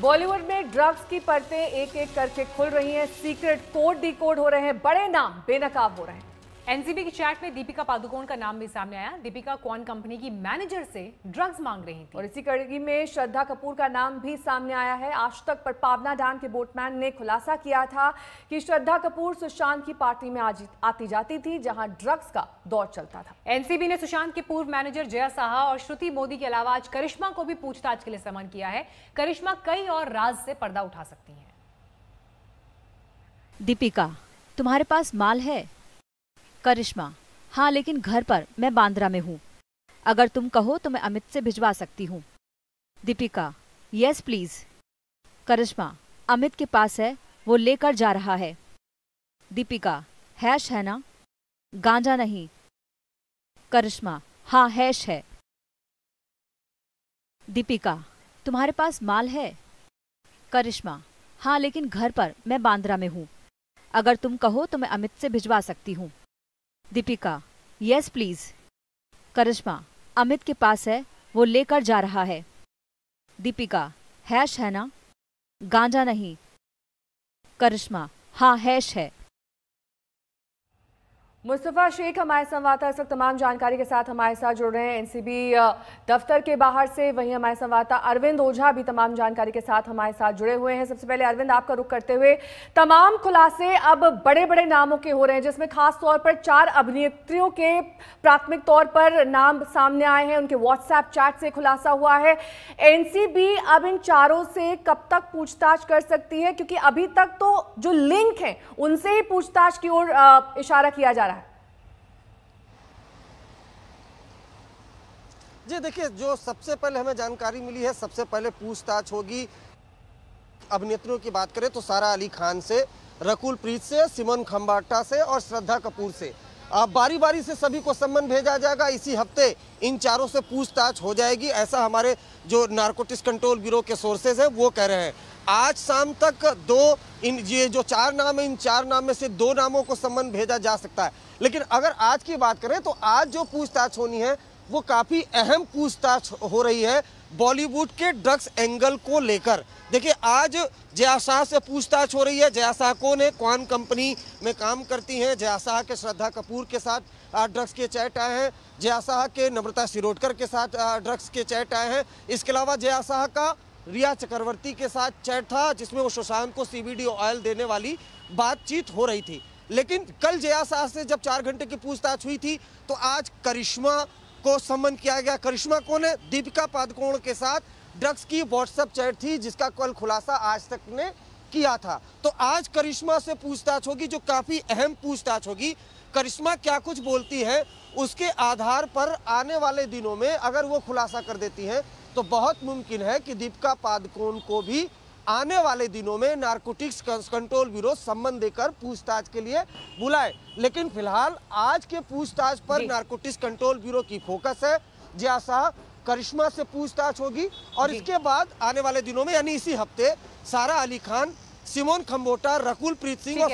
बॉलीवुड में ड्रग्स की परतें एक एक करके खुल रही हैं सीक्रेट कोड डी हो रहे हैं बड़े नाम बेनकाब हो रहे हैं एनसीबी की चैट में दीपिका पादुकोण का नाम भी सामने आया दीपिका कौन कंपनी की मैनेजर से ड्रग्स मांग रही थी और इसी कड़ी में श्रद्धा कपूर का नाम भी सामने आया है आज तक पर पावना डैम के बोटमैन ने खुलासा किया था कि श्रद्धा कपूर सुशांत की पार्टी में आती जाती थी जहां ड्रग्स का दौर चलता था एनसीबी ने सुशांत के पूर्व मैनेजर जया साहा और श्रुति मोदी के अलावा आज करिश्मा को भी पूछताछ के लिए समन किया है करिश्मा कई और राज से पर्दा उठा सकती है दीपिका तुम्हारे पास माल है करिश्मा हाँ लेकिन घर पर मैं बांद्रा में हूँ अगर तुम कहो तो मैं अमित से भिजवा सकती हूँ दीपिका यस प्लीज़ करिश्मा अमित के पास है वो लेकर जा रहा है दीपिका हैश है ना गांजा नहीं करिश्मा हाँ हैश है दीपिका तुम्हारे पास माल है करिश्मा हाँ लेकिन घर पर मैं बांद्रा में हूँ अगर तुम कहो तो मैं अमित से भिजवा सकती हूँ दीपिका यस प्लीज करिश्मा अमित के पास है वो लेकर जा रहा है दीपिका हैश है ना गांजा नहीं करिश्मा हाँ हैश है मुस्तफ़ा शेख हमारे संवाददाता इस वक्त तमाम जानकारी के साथ हमारे साथ जुड़ रहे हैं एनसीबी दफ्तर के बाहर से वहीं हमारे संवाददाता अरविंद ओझा भी तमाम जानकारी के साथ हमारे साथ जुड़े हुए हैं सबसे पहले अरविंद आपका रुख करते हुए तमाम खुलासे अब बड़े बड़े नामों के हो रहे हैं जिसमें खास तौर पर चार अभिनेत्रियों के प्राथमिक तौर पर नाम सामने आए हैं उनके व्हाट्सएप चैट से खुलासा हुआ है एन अब इन चारों से कब तक पूछताछ कर सकती है क्योंकि अभी तक तो जो लिंक है उनसे ही पूछताछ की ओर इशारा किया जा रहा है जी देखिए जो सबसे पहले हमें जानकारी मिली है सबसे पहले पूछताछ होगी अभिनेत्रियों की बात करें तो सारा अली खान से रकुल प्रीत से सिमन खम्बाटा से और श्रद्धा कपूर से बारी बारी से सभी को सम्मन भेजा जाएगा इसी हफ्ते इन चारों से पूछताछ हो जाएगी ऐसा हमारे जो नारकोटिक्स कंट्रोल ब्यूरो के सोर्सेज हैं वो कह रहे हैं आज शाम तक दो इन ये जो चार नाम है इन चार नाम में से दो नामों को सम्मन भेजा जा सकता है लेकिन अगर आज की बात करें तो आज जो पूछताछ होनी है वो काफ़ी अहम पूछताछ हो रही है बॉलीवुड के ड्रग्स एंगल को लेकर देखिए आज जया शाह से पूछताछ हो रही है जया शाह कौन है कौन कंपनी में काम करती हैं जया शाह के श्रद्धा कपूर के साथ ड्रग्स के चैट आए हैं जया शाह के नम्रता सिरोडकर के साथ ड्रग्स के चैट आए हैं इसके अलावा जया शाह का रिया चक्रवर्ती के साथ चैट था जिसमें वो सुशांत को सीबीडी ऑयल देने वाली बातचीत हो रही थी लेकिन कल जया शाह से जब चार घंटे की पूछताछ हुई थी तो आज करिश्मा को समन किया गया करिश्मा कौन है दीपिका पादुकोण के साथ ड्रग्स की व्हाट्सएप चैट थी जिसका कल खुलासा आज तक ने किया था तो आज करिश्मा से पूछताछ होगी जो काफी अहम पूछताछ होगी करिश्मा क्या कुछ बोलती है उसके आधार पर आने वाले दिनों में अगर वो खुलासा कर देती है तो बहुत मुमकिन है कि दीपिका पादुकोण को भी आने वाले दिनों में नार्कोटिक्स कंट्रोल ब्यूरो संबंध देकर पूछताछ के लिए बुलाए लेकिन फिलहाल आज के पूछताछ पर नार्कोटिक्स कंट्रोल ब्यूरो की फोकस है जैसा करिश्मा से पूछताछ होगी और इसके बाद आने वाले दिनों में यानी इसी हफ्ते सारा अली खान सिमोन खम्बोटा रकुल प्रीत सिंह और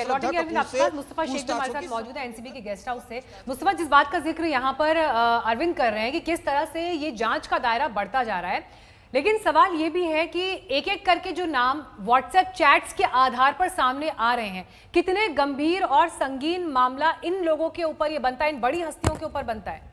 मुस्तफा शेख हमारे साथ मौजूद है एनसीबी के गेस्ट हाउस से मुस्तफा जिस बात का जिक्र यहाँ पर अरविंद कर रहे हैं कि किस तरह से ये जांच का दायरा बढ़ता जा रहा है लेकिन सवाल ये भी है कि एक एक करके जो नाम व्हाट्सएप चैट्स के आधार पर सामने आ रहे हैं कितने गंभीर और संगीन मामला इन लोगों के ऊपर ये बनता है इन बड़ी हस्तियों के ऊपर बनता है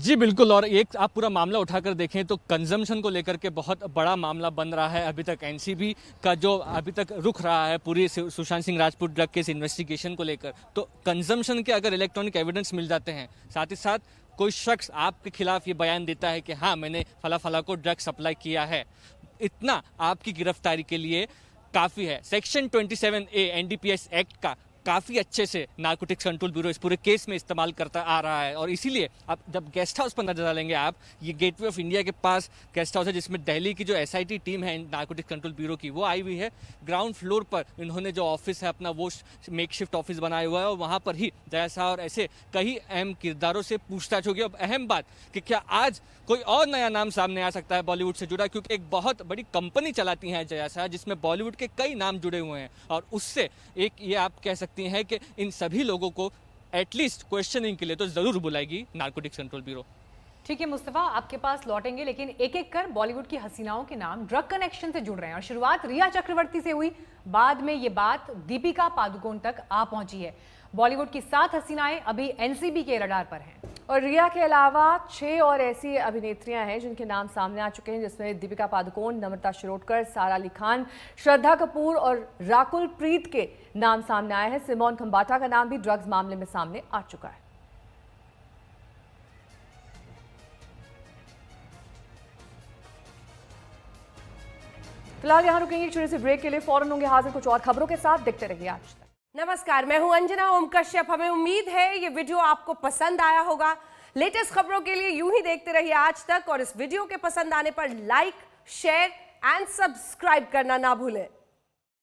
जी बिल्कुल और एक आप पूरा मामला उठाकर देखें तो कंजम्पशन को लेकर के बहुत बड़ा मामला बन रहा है अभी तक एनसीबी का जो अभी तक रुख रहा है पूरी Sushant Singh Rajput drug case investigation को लेकर तो कंजम्पशन के अगर इलेक्ट्रॉनिक एविडेंस मिल जाते हैं साथ ही साथ कोई शख्स आपके खिलाफ ये बयान देता है कि हाँ मैंने फला फला को ड्रग सप्लाई किया है इतना आपकी गिरफ्तारी के लिए काफ़ी है सेक्शन 27 ए एन एक्ट का काफ़ी अच्छे से नार्कोटिक्स कंट्रोल ब्यूरो इस पूरे केस में इस्तेमाल करता आ रहा है और इसीलिए अब जब गेस्ट हाउस पर नजर डालेंगे आप ये गेटवे ऑफ इंडिया के पास गेस्ट हाउस है जिसमें दिल्ली की जो एस टीम है नार्कोटिक्स कंट्रोल ब्यूरो की वो आई हुई है ग्राउंड फ्लोर पर इन्होंने जो ऑफिस है अपना वो मेक शिफ्ट ऑफिस बनाया हुआ है और वहाँ पर ही दया शाह और ऐसे कई अहम किरदारों से पूछताछ होगी अब अहम बात कि क्या आज कोई और नया नाम सामने आ सकता है बॉलीवुड से जुड़ा क्योंकि एक बहुत बड़ी कंपनी चलाती है जया शाह जिसमें बॉलीवुड के कई नाम जुड़े हुए हैं और उससे एक ये आप कह सकते सकती हैं कि इन सभी लोगों को एटलीस्ट क्वेश्चनिंग के लिए तो ज़रूर बुलाएगी नार्कोटिक्स कंट्रोल ब्यूरो ठीक है मुस्तफ़ा आपके पास लौटेंगे लेकिन एक एक कर बॉलीवुड की हसीनाओं के नाम ड्रग कनेक्शन से जुड़ रहे हैं और शुरुआत रिया चक्रवर्ती से हुई बाद में ये बात दीपिका पादुकोण तक आ पहुंची है बॉलीवुड की सात हसीनाएं अभी एनसीबी के रडार पर हैं और रिया के अलावा छह और ऐसी अभिनेत्रियां हैं जिनके नाम सामने आ चुके हैं जिसमें दीपिका पादुकोण नम्रता शिरोडकर सारा अली खान श्रद्धा कपूर और राकुल प्रीत के नाम सामने आए हैं सिमोन खंबाटा का नाम भी ड्रग्स मामले में सामने आ चुका है फिलहाल यहां रुकेंगे छोटे से ब्रेक के लिए फौरन होंगे हाजिर कुछ और खबरों के साथ देखते रहिए आज नमस्कार मैं हूं अंजना ओम कश्यप हमें उम्मीद है ये वीडियो आपको पसंद आया होगा लेटेस्ट खबरों के लिए यूं ही देखते रहिए आज तक और इस वीडियो के पसंद आने पर लाइक शेयर एंड सब्सक्राइब करना ना भूलें